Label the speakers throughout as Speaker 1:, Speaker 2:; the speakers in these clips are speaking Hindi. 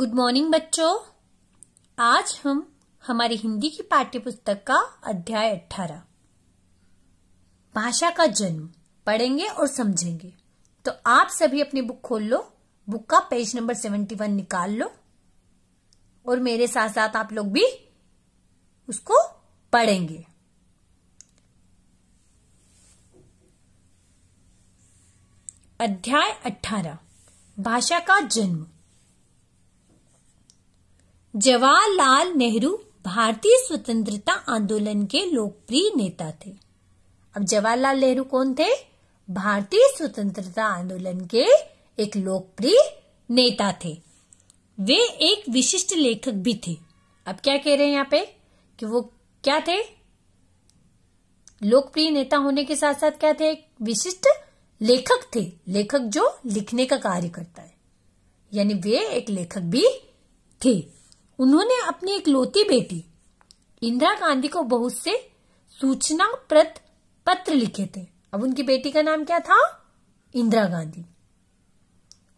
Speaker 1: गुड मॉर्निंग बच्चों आज हम हमारी हिंदी की पाठ्य पुस्तक का अध्याय 18 भाषा का जन्म पढ़ेंगे और समझेंगे तो आप सभी अपनी बुक खोल लो बुक का पेज नंबर 71 निकाल लो और मेरे साथ साथ आप लोग भी उसको पढ़ेंगे अध्याय 18 भाषा का जन्म जवाहरलाल नेहरू भारतीय स्वतंत्रता आंदोलन के लोकप्रिय नेता थे अब जवाहरलाल नेहरू कौन थे भारतीय स्वतंत्रता आंदोलन के एक लोकप्रिय नेता थे वे एक विशिष्ट लेखक भी थे अब क्या कह रहे हैं यहाँ पे कि वो क्या थे लोकप्रिय नेता होने के साथ साथ क्या थे एक विशिष्ट लेखक थे लेखक जो लिखने का कार्य करता है यानी वे एक लेखक भी थे उन्होंने अपनी एक लोती बेटी इंदिरा गांधी को बहुत से सूचना प्रत पत्र लिखे थे अब उनकी बेटी का नाम क्या था इंदिरा गांधी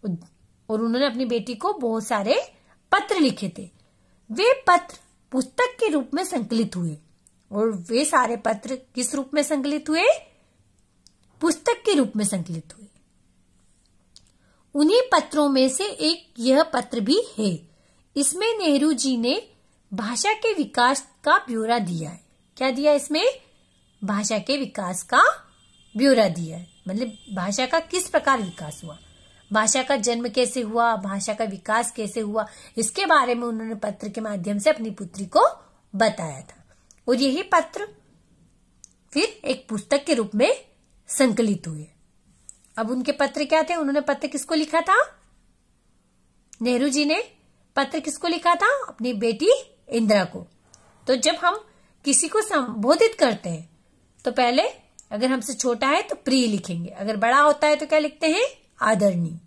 Speaker 1: और उन्होंने अपनी बेटी को बहुत सारे पत्र लिखे थे वे पत्र पुस्तक के रूप में संकलित हुए और वे सारे पत्र किस रूप में संकलित हुए पुस्तक के रूप में संकलित हुए उन्हीं पत्रों में से एक यह पत्र भी है इसमें नेहरू जी ने भाषा के विकास का ब्यौरा दिया है क्या दिया इसमें भाषा के विकास का ब्यौरा दिया है मतलब भाषा का किस प्रकार विकास हुआ भाषा का जन्म कैसे हुआ भाषा का विकास कैसे हुआ इसके बारे में उन्होंने पत्र के माध्यम से अपनी पुत्री को बताया था और यही पत्र फिर एक पुस्तक के रूप में संकलित हुए अब उनके पत्र क्या थे उन्होंने पत्र किसको लिखा था नेहरू जी ने पत्र किसको लिखा था अपनी बेटी इंदिरा को तो जब हम किसी को संबोधित करते हैं तो पहले अगर हमसे छोटा है तो प्रिय लिखेंगे अगर बड़ा होता है तो क्या लिखते हैं आदरणीय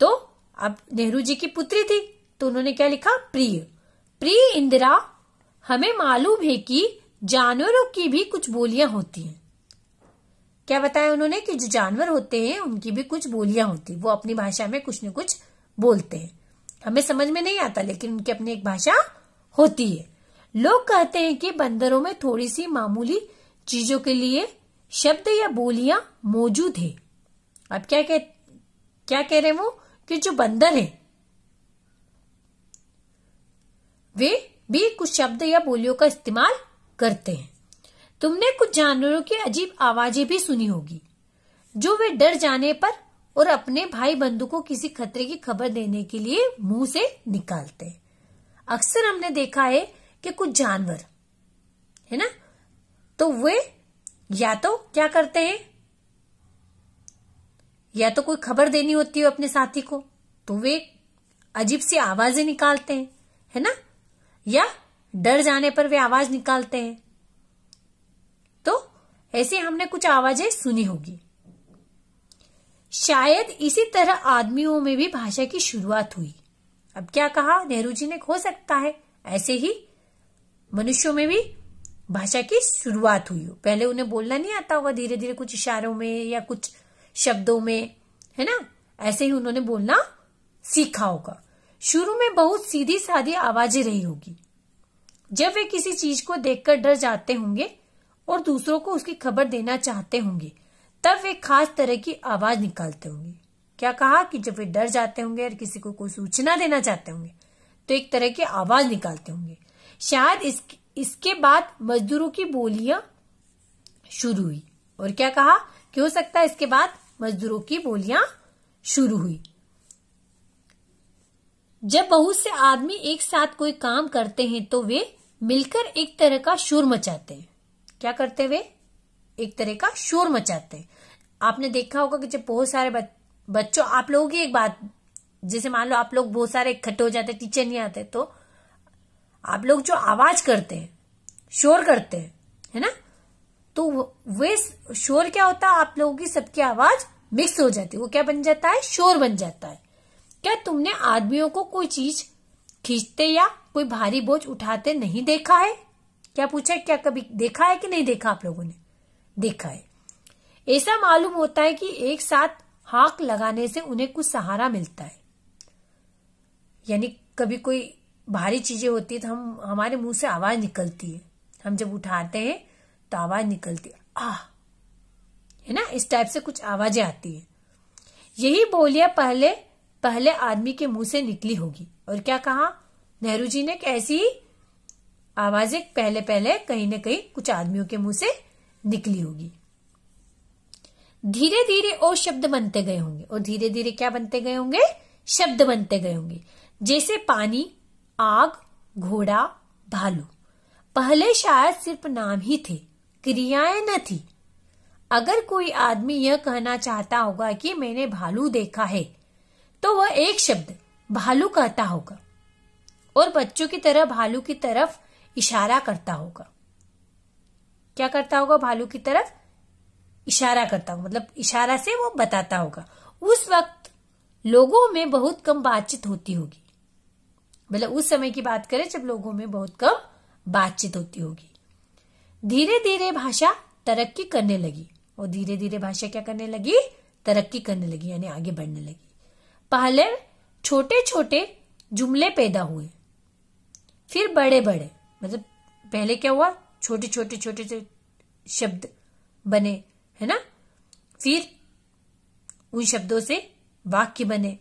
Speaker 1: तो अब नेहरू जी की पुत्री थी तो उन्होंने क्या लिखा प्रिय प्रिय इंदिरा हमें मालूम है कि जानवरों की भी कुछ बोलियां होती हैं क्या बताया उन्होंने कि जो जानवर होते हैं उनकी भी कुछ बोलियां होती वो अपनी भाषा में कुछ न कुछ बोलते हैं हमें समझ में नहीं आता लेकिन उनकी अपनी एक भाषा होती है लोग कहते हैं कि बंदरों में थोड़ी सी मामूली चीजों के लिए शब्द या बोलियां मौजूद है अब क्या कह क्या कह रहे वो कि जो बंदर है वे भी कुछ शब्द या बोलियों का इस्तेमाल करते हैं तुमने कुछ जानवरों की अजीब आवाजें भी सुनी होगी जो वे डर जाने पर और अपने भाई बंधु को किसी खतरे की खबर देने के लिए मुंह से निकालते हैं अक्सर हमने देखा है कि कुछ जानवर है ना तो वे या तो क्या करते हैं या तो कोई खबर देनी होती है हो अपने साथी को तो वे अजीब सी आवाजें निकालते हैं है ना या डर जाने पर वे आवाज निकालते हैं तो ऐसे हमने कुछ आवाजें सुनी होगी शायद इसी तरह आदमियों में भी भाषा की शुरुआत हुई अब क्या कहा नेहरू जी ने हो सकता है ऐसे ही मनुष्यों में भी भाषा की शुरुआत हुई हो पहले उन्हें बोलना नहीं आता होगा धीरे धीरे कुछ इशारों में या कुछ शब्दों में है ना ऐसे ही उन्होंने बोलना सीखा होगा शुरू में बहुत सीधी साधी आवाजें रही होगी जब वे किसी चीज को देखकर डर जाते होंगे और दूसरों को उसकी खबर देना चाहते होंगे तब वे खास तरह की आवाज निकालते होंगे क्या कहा कि जब वे डर जाते होंगे और किसी को कोई सूचना देना चाहते होंगे तो एक तरह की आवाज निकालते होंगे शायद इस, इसके बाद मजदूरों की बोलियां शुरू हुई और क्या कहा कि हो सकता है इसके बाद मजदूरों की बोलियां शुरू हुई जब बहुत से आदमी एक साथ कोई काम करते हैं तो वे मिलकर एक तरह का शोर मचाते हैं क्या करते हुए एक तरह का शोर मचाते हैं आपने देखा होगा कि जब बहुत सारे बच, बच्चों आप लोगों की एक बात जैसे मान लो आप लोग बहुत सारे इकट्ठे हो जाते टीचर नहीं आते तो आप लोग जो आवाज करते हैं शोर करते हैं है ना तो वे शोर क्या होता है आप लोगों की सबकी आवाज मिक्स हो जाती है वो क्या बन जाता है शोर बन जाता है क्या तुमने आदमियों को कोई चीज खींचते या कोई भारी बोझ उठाते नहीं देखा है क्या पूछा है? क्या कभी देखा है कि नहीं देखा आप लोगों ने दिखाए ऐसा मालूम होता है कि एक साथ हाक लगाने से उन्हें कुछ सहारा मिलता है यानी कभी कोई भारी चीजें होती है तो हम हमारे मुंह से आवाज निकलती है हम जब उठाते हैं तो आवाज निकलती है आ है ना इस टाइप से कुछ आवाजें आती है यही बोलियां पहले पहले आदमी के मुंह से निकली होगी और क्या कहा नेहरू जी ने कैसी आवाजें पहले पहले कहीं ना कहीं कुछ आदमियों के मुंह से निकली होगी धीरे धीरे ओ शब्द बनते गए होंगे और धीरे धीरे क्या बनते गए होंगे शब्द बनते गए होंगे जैसे पानी आग घोड़ा भालू पहले शायद सिर्फ नाम ही थे क्रियाएं न थी अगर कोई आदमी यह कहना चाहता होगा कि मैंने भालू देखा है तो वह एक शब्द भालू कहता होगा और बच्चों की तरह भालू की तरफ इशारा करता होगा क्या करता होगा भालू की तरफ इशारा करता होगा मतलब इशारा से वो बताता होगा उस वक्त लोगों में बहुत कम बातचीत होती होगी मतलब उस समय की बात करें जब लोगों में बहुत कम बातचीत होती होगी धीरे धीरे भाषा तरक्की करने लगी और धीरे धीरे भाषा क्या करने लगी तरक्की करने लगी यानी आगे बढ़ने लगी पहले छोटे छोटे जुमले पैदा हुए फिर बड़े बड़े मतलब पहले क्या हुआ छोटे छोटे छोटे शब्द बने है ना फिर उन शब्दों से वाक्य बने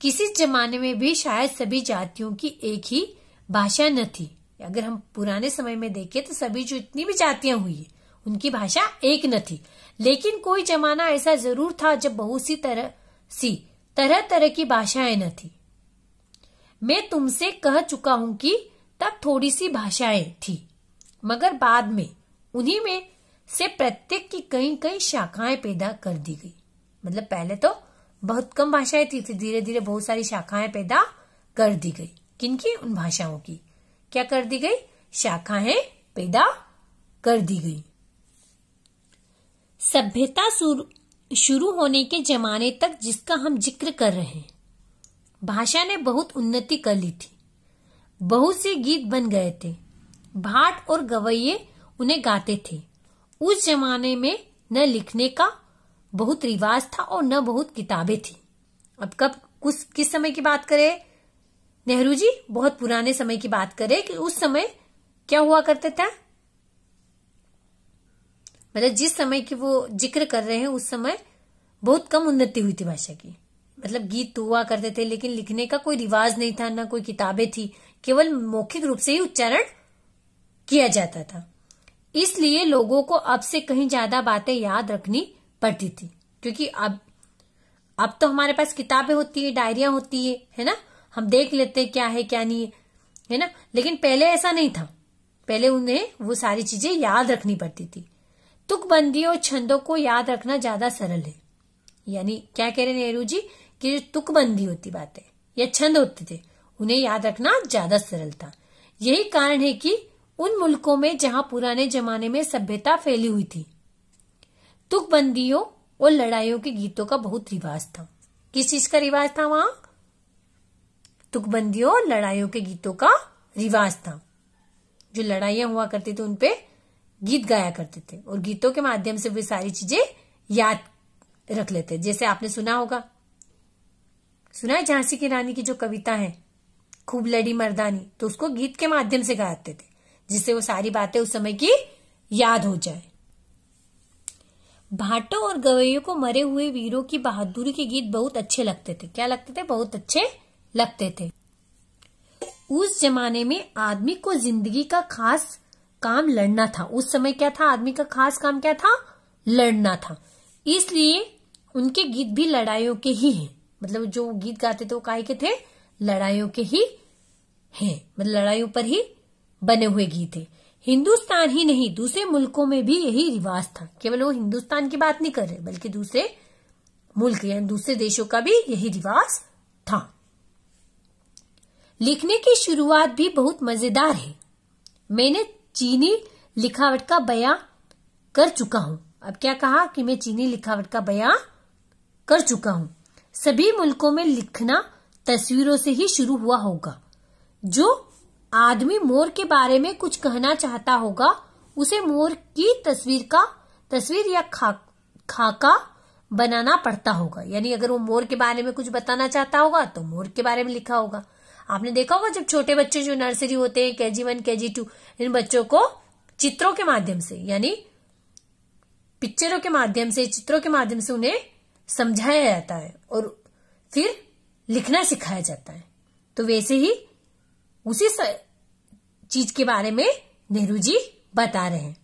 Speaker 1: किसी जमाने में भी शायद सभी जातियों की एक ही भाषा न थी अगर हम पुराने समय में देखें तो सभी जो इतनी भी जातियां हुई है उनकी भाषा एक न थी लेकिन कोई जमाना ऐसा जरूर था जब बहुत सी तरह सी तरह तरह की भाषाएं न थी मैं तुमसे कह चुका हूं कि तब थोड़ी सी भाषाएं थी मगर बाद में उन्हीं में से प्रत्येक की कई कई शाखाएं पैदा कर दी गई मतलब पहले तो बहुत कम भाषाएं थी फिर धीरे धीरे बहुत सारी शाखाएं पैदा कर दी गई किनकी उन भाषाओं की क्या कर दी गई शाखाएं पैदा कर दी गई सभ्यता शुरू होने के जमाने तक जिसका हम जिक्र कर रहे हैं भाषा ने बहुत उन्नति कर ली थी बहुत से गीत बन गए थे भाट और गवैये उन्हें गाते थे उस जमाने में न लिखने का बहुत रिवाज था और न बहुत किताबें थी अब कब कुछ किस समय की बात करें नेहरू जी बहुत पुराने समय की बात करें कि उस समय क्या हुआ करते थे मतलब जिस समय की वो जिक्र कर रहे हैं उस समय बहुत कम उन्नति हुई थी भाषा की मतलब गीत तो हुआ करते थे लेकिन लिखने का कोई रिवाज नहीं था ना कोई किताबें थी केवल मौखिक रूप से ही उच्चारण किया जाता था इसलिए लोगों को अब से कहीं ज्यादा बातें याद रखनी पड़ती थी क्योंकि अब अब तो हमारे पास किताबें होती है डायरिया होती है है ना हम देख लेते हैं क्या है क्या नहीं है ना लेकिन पहले ऐसा नहीं था पहले उन्हें वो सारी चीजें याद रखनी पड़ती थी तुकबंदी और छंदों को याद रखना ज्यादा सरल है यानी क्या कह रहे नेहरू जी कि जो तुकबंदी होती बातें या छंद होते थे उन्हें याद रखना ज्यादा सरल था यही कारण है कि उन मुल्कों में जहां पुराने जमाने में सभ्यता फैली हुई थी तुकबंदियों और लड़ाइयों के गीतों का बहुत रिवाज था किस चीज का रिवाज था वहां तुकबंदियों और लड़ाइयों के गीतों का रिवाज था जो लड़ाइयां हुआ करती थी उनपे गीत गाया करते थे और गीतों के माध्यम से वे सारी चीजें याद रख लेते जैसे आपने सुना होगा सुना है झांसी की रानी की जो कविता है खूब लड़ी मर्दानी तो उसको गीत के माध्यम से गाते थे जिससे वो सारी बातें उस समय की याद हो जाए भाटो और गवैयों को मरे हुए वीरों की बहादुरी के गीत बहुत अच्छे लगते थे क्या लगते थे बहुत अच्छे लगते थे उस जमाने में आदमी को जिंदगी का खास काम लड़ना था उस समय क्या था आदमी का खास काम क्या था लड़ना था इसलिए उनके गीत भी लड़ाइयों के ही हैं मतलब जो गीत गाते थे वो काय के थे लड़ाइयों के ही हैं मतलब लड़ाइयों पर ही बने हुए गीत है हिंदुस्तान ही नहीं दूसरे मुल्कों में भी यही रिवाज था केवल वो हिंदुस्तान की बात नहीं कर रहे बल्कि दूसरे मुल्क यानी दूसरे देशों का भी यही रिवाज था लिखने की शुरुआत भी बहुत मजेदार है मैंने चीनी लिखावट का बयां कर चुका हूं अब क्या कहा कि मैं चीनी लिखावट का बयां कर चुका हूं सभी मुल्कों में लिखना तस्वीरों से ही शुरू हुआ होगा जो आदमी मोर के बारे में कुछ कहना चाहता होगा उसे मोर की तस्वीर का तस्वीर या खा खाका बनाना पड़ता होगा यानी अगर वो मोर के बारे में कुछ बताना चाहता होगा तो मोर के बारे में लिखा होगा आपने देखा होगा जब छोटे बच्चे जो नर्सरी होते हैं के जी वन के जी टू इन बच्चों को चित्रों के माध्यम से यानी पिक्चरों के माध्यम से चित्रों के माध्यम से उन्हें समझाया जाता है और फिर लिखना सिखाया जाता है तो वैसे ही उसी चीज के बारे में नेहरू जी बता रहे हैं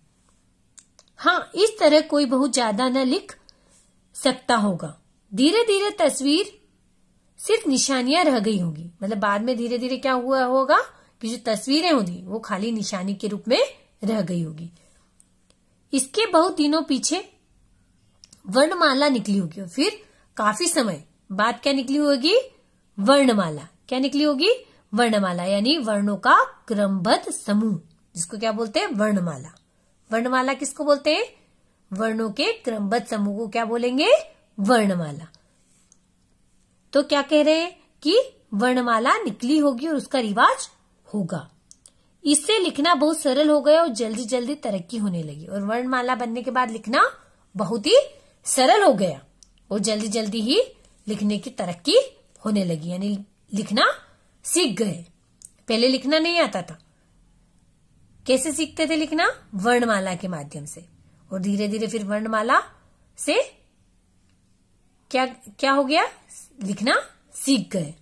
Speaker 1: हाँ इस तरह कोई बहुत ज्यादा न लिख सकता होगा धीरे धीरे तस्वीर सिर्फ निशानियां रह गई होगी मतलब बाद में धीरे धीरे क्या हुआ होगा कि जो तस्वीरें होंगी वो खाली निशानी के रूप में रह गई होगी इसके बहुत दिनों पीछे वर्णमाला निकली होगी और फिर काफी समय बाद क्या निकली होगी वर्णमाला क्या निकली होगी वर्णमाला यानी वर्णों का क्रमबद्ध समूह जिसको क्या बोलते हैं वर्णमाला वर्णमाला किसको बोलते हैं वर्णों के क्रमबद्ध समूह को क्या बोलेंगे वर्णमाला तो क्या कह रहे हैं कि वर्णमाला निकली होगी और उसका रिवाज होगा इससे लिखना बहुत सरल हो गया और जल्दी जल्दी तरक्की होने लगी और वर्णमाला बनने के बाद लिखना बहुत ही सरल हो गया और जल्दी जल्दी ही लिखने की तरक्की होने लगी यानी लिखना सीख गए पहले लिखना नहीं आता था कैसे सीखते थे लिखना वर्णमाला के माध्यम से और धीरे धीरे फिर वर्णमाला से क्या क्या हो गया लिखना सीख गए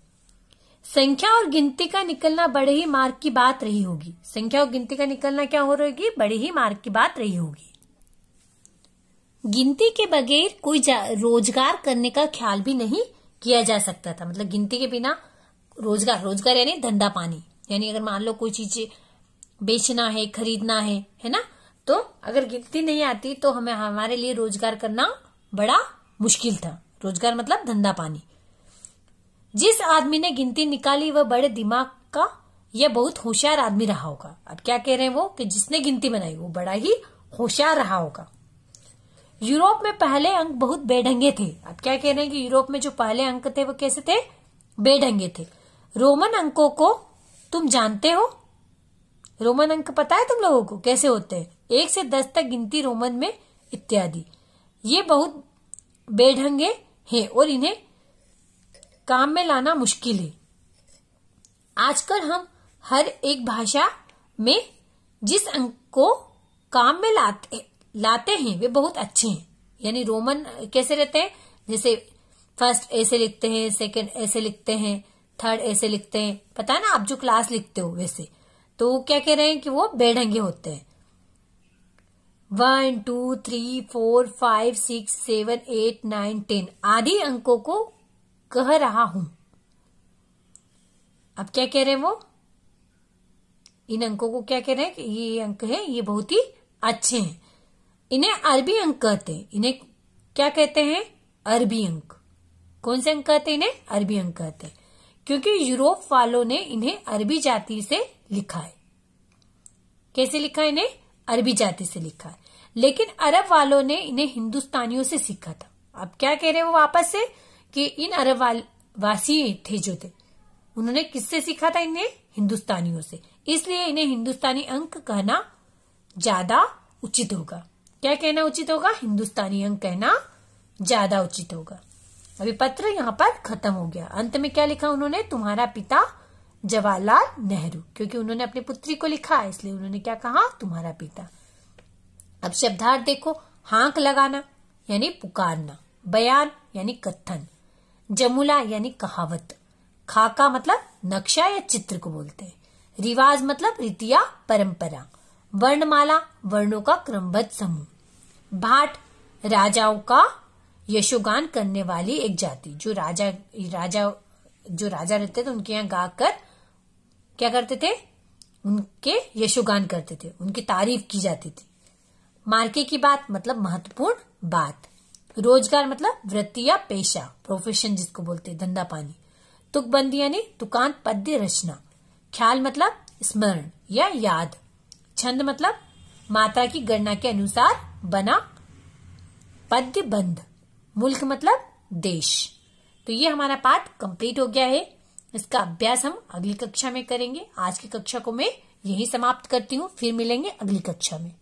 Speaker 1: संख्या और गिनती का निकलना बड़े ही मार्ग की बात रही होगी संख्या और गिनती का निकलना क्या हो रहेगी बड़े ही मार्ग की बात रही होगी गिनती के बगैर कोई रोजगार करने का ख्याल भी नहीं किया जा सकता था मतलब गिनती के बिना रोजगार रोजगार यानी धंधा पानी यानी अगर मान लो कोई चीज बेचना है खरीदना है है ना तो अगर गिनती नहीं आती तो हमें हमारे लिए रोजगार करना बड़ा मुश्किल था रोजगार मतलब धंधा पानी जिस आदमी ने गिनती निकाली वह बड़े दिमाग का यह बहुत होशियार आदमी रहा होगा अब क्या कह रहे हैं वो कि जिसने गिनती बनाई वो बड़ा ही होशियार रहा होगा यूरोप में पहले अंक बहुत बेढंगे थे अब क्या कह रहे हैं कि यूरोप में जो पहले अंक थे वो कैसे थे बेढंगे थे रोमन अंकों को तुम जानते हो रोमन अंक पता है तुम लोगों को कैसे होते हैं एक से दस तक गिनती रोमन में इत्यादि ये बहुत बेढंगे हैं और इन्हें काम में लाना मुश्किल है आजकल हम हर एक भाषा में जिस अंक को काम में लाते लाते हैं वे बहुत अच्छे हैं यानी रोमन कैसे रहते हैं जैसे फर्स्ट ऐसे लिखते हैं सेकंड ऐसे लिखते हैं थर्ड ऐसे लिखते हैं पता है ना आप जो क्लास लिखते हो वैसे तो क्या कह रहे हैं कि वो बेढंगे होते हैं one two three four five six seven eight nine ten आधी अंकों को कह रहा हूं अब क्या कह रहे हैं वो इन अंकों को क्या कह रहे हैं कि ये अंक है ये बहुत ही अच्छे हैं इन्हें अरबी अंक कहते हैं इन्हें क्या कहते हैं अरबी अंक कौन से अंक कहते हैं इन्हें अरबी अंक कहते हैं क्योंकि यूरोप वालों ने इन्हें अरबी जाति से लिखा है कैसे लिखा इन्हें अरबी जाति से लिखा है लेकिन अरब वालों ने इन्हें हिंदुस्तानियों से सीखा था अब क्या कह रहे हैं वो वापस से कि इन अरब वासी थे जो थे उन्होंने किससे सीखा था इन्हें हिंदुस्तानियों से इसलिए इन्हें हिंदुस्तानी अंक कहना ज्यादा उचित होगा क्या कहना उचित होगा हिंदुस्तानी अंक कहना ज्यादा उचित होगा अभी पत्र यहाँ पर खत्म हो गया अंत में क्या लिखा उन्होंने तुम्हारा पिता जवाहरलाल नेहरू क्योंकि उन्होंने अपनी पुत्री को लिखा इसलिए उन्होंने क्या कहा तुम्हारा पिता अब शब्दार्थ देखो हांक लगाना यानी पुकारना बयान यानी कथन जमुला यानी कहावत खाका मतलब नक्शा या चित्र को बोलते हैं रिवाज मतलब रीतिया परंपरा वर्णमाला वर्णों का क्रमबद्ध समूह भाट राजाओं का यशोगान करने वाली एक जाति जो राजा राजा जो राजा रहते थे उनके यहाँ गाकर क्या करते थे उनके यशोगान करते थे उनकी तारीफ की जाती थी मार्के की बात मतलब महत्वपूर्ण बात रोजगार मतलब वृत्ति या पेशा प्रोफेशन जिसको बोलते धंधा पानी तुकबंदी यानी तुकान पद्य रचना ख्याल मतलब स्मरण या याद छंद मतलब मात्रा की गणना के अनुसार बना पद्य बंध मुल्क मतलब देश तो ये हमारा पाठ कंप्लीट हो गया है इसका अभ्यास हम अगली कक्षा में करेंगे आज की कक्षा को मैं यही समाप्त करती हूँ फिर मिलेंगे अगली कक्षा में